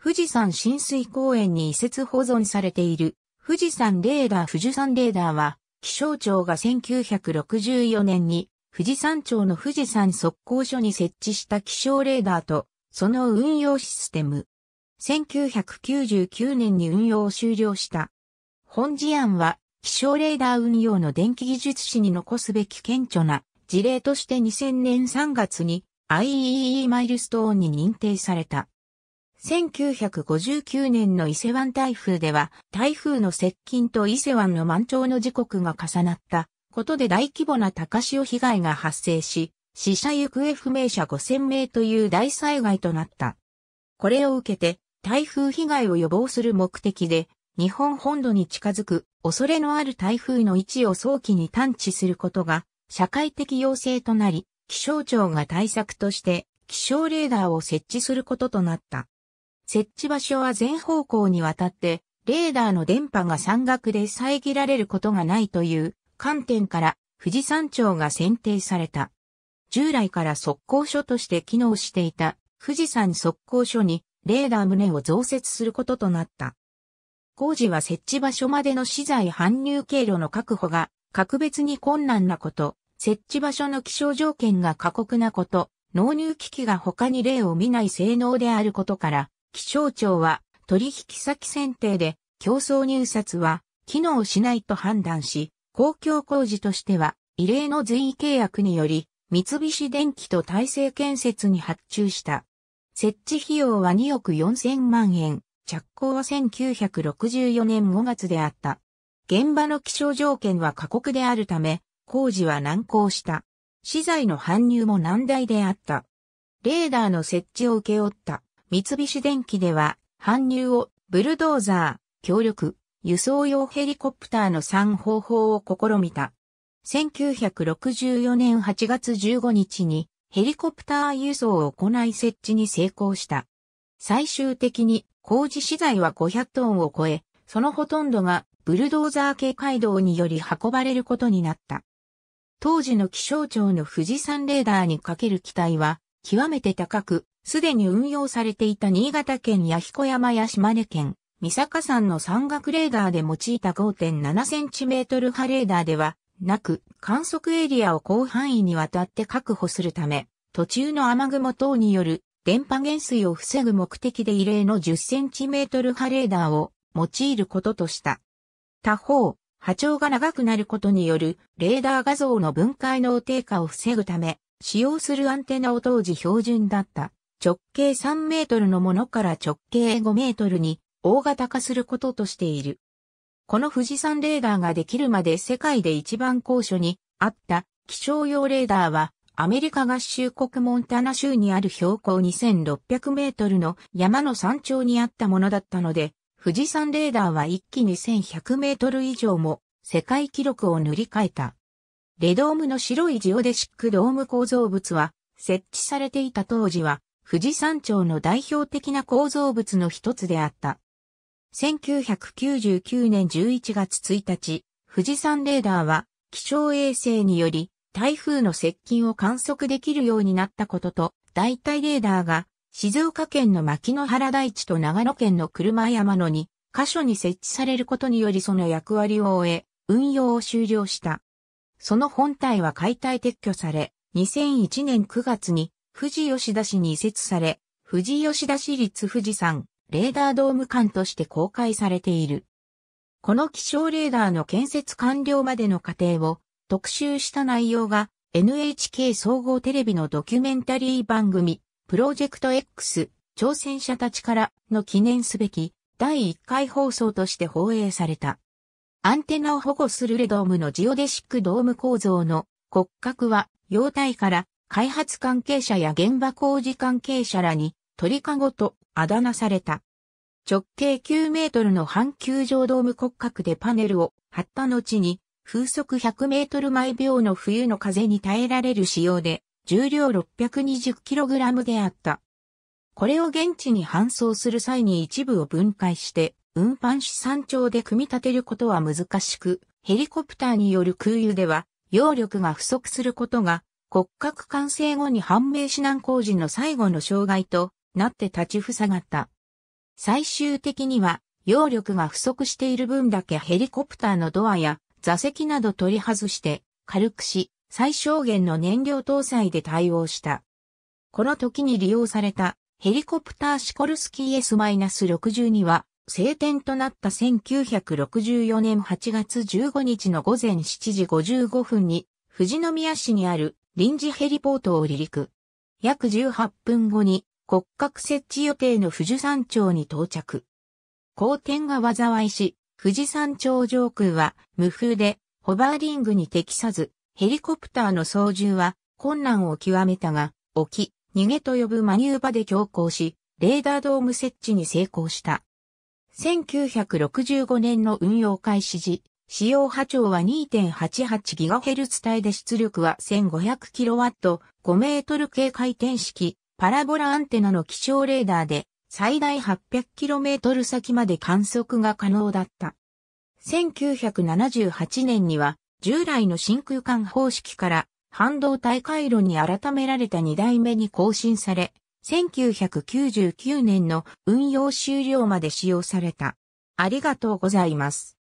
富士山浸水公園に移設保存されている富士山レーダー富士山レーダーは気象庁が1964年に富士山町の富士山測候所に設置した気象レーダーとその運用システム。1999年に運用を終了した。本事案は気象レーダー運用の電気技術史に残すべき顕著な事例として2000年3月に IEEE マイルストーンに認定された。1959年の伊勢湾台風では、台風の接近と伊勢湾の満潮の時刻が重なったことで大規模な高潮被害が発生し、死者行方不明者5000名という大災害となった。これを受けて、台風被害を予防する目的で、日本本土に近づく恐れのある台風の位置を早期に探知することが社会的要請となり、気象庁が対策として気象レーダーを設置することとなった。設置場所は全方向にわたって、レーダーの電波が山岳で遮られることがないという観点から富士山頂が選定された。従来から速攻所として機能していた富士山速攻所にレーダー棟を増設することとなった。工事は設置場所までの資材搬入経路の確保が格別に困難なこと、設置場所の気象条件が過酷なこと、納入機器が他に例を見ない性能であることから、気象庁は取引先選定で競争入札は機能しないと判断し、公共工事としては異例の随意契約により、三菱電機と体制建設に発注した。設置費用は2億4000万円、着工は1964年5月であった。現場の気象条件は過酷であるため、工事は難航した。資材の搬入も難題であった。レーダーの設置を請け負った。三菱電機では、搬入をブルドーザー、協力、輸送用ヘリコプターの3方法を試みた。1964年8月15日にヘリコプター輸送を行い設置に成功した。最終的に工事資材は500トンを超え、そのほとんどがブルドーザー系街道により運ばれることになった。当時の気象庁の富士山レーダーにかける機体は極めて高くすでに運用されていた新潟県や彦山や島根県、三坂山の山岳レーダーで用いた5 7センチメートル波レーダーでは、なく、観測エリアを広範囲にわたって確保するため、途中の雨雲等による電波減衰を防ぐ目的で異例の1 0センチメートル波レーダーを用いることとした。他方、波長が長くなることによるレーダー画像の分解能低下を防ぐため、使用するアンテナを当時標準だった直径3メートルのものから直径5メートルに大型化することとしている。この富士山レーダーができるまで世界で一番高所にあった気象用レーダーはアメリカ合衆国モンタナ州にある標高2600メートルの山の山頂にあったものだったので、富士山レーダーは一気に1100メートル以上も世界記録を塗り替えた。レドームの白いジオデシックドーム構造物は設置されていた当時は富士山頂の代表的な構造物の一つであった。1999年11月1日、富士山レーダーは気象衛星により台風の接近を観測できるようになったことと、代替レーダーが静岡県の牧野原大地と長野県の車山野に箇所に設置されることによりその役割を終え、運用を終了した。その本体は解体撤去され、2001年9月に富士吉田市に移設され、富士吉田市立富士山レーダードーム館として公開されている。この気象レーダーの建設完了までの過程を特集した内容が NHK 総合テレビのドキュメンタリー番組プロジェクト X 挑戦者たちからの記念すべき第1回放送として放映された。アンテナを保護するレドームのジオデシックドーム構造の骨格は、容体から開発関係者や現場工事関係者らに鳥かごとあだ名された。直径9メートルの半球状ドーム骨格でパネルを張った後に風速100メートル毎秒の冬の風に耐えられる仕様で重量6 2 0ラムであった。これを現地に搬送する際に一部を分解して運搬し山頂で組み立てることは難しく、ヘリコプターによる空輸では揚力が不足することが骨格完成後に判明指南工事の最後の障害となって立ちふさがった。最終的には、揚力が不足している分だけヘリコプターのドアや座席など取り外して軽くし、最小限の燃料搭載で対応した。この時に利用されたヘリコプターシコルスキー S-62 は晴天となった1964年8月15日の午前7時55分に富士宮市にある臨時ヘリポートを離陸。約18分後に骨格設置予定の富士山頂に到着。光天が災いし、富士山頂上空は無風でホバーリングに適さず、ヘリコプターの操縦は困難を極めたが、沖、逃げと呼ぶマニューバで強行し、レーダードーム設置に成功した。1965年の運用開始時、使用波長は 2.88GHz 帯で出力は 1500kW、5メートル計回転式、パラボラアンテナの気象レーダーで、最大 800km 先まで観測が可能だった。1978年には、従来の真空管方式から、半導体回路に改められた2代目に更新され、1999年の運用終了まで使用された。ありがとうございます。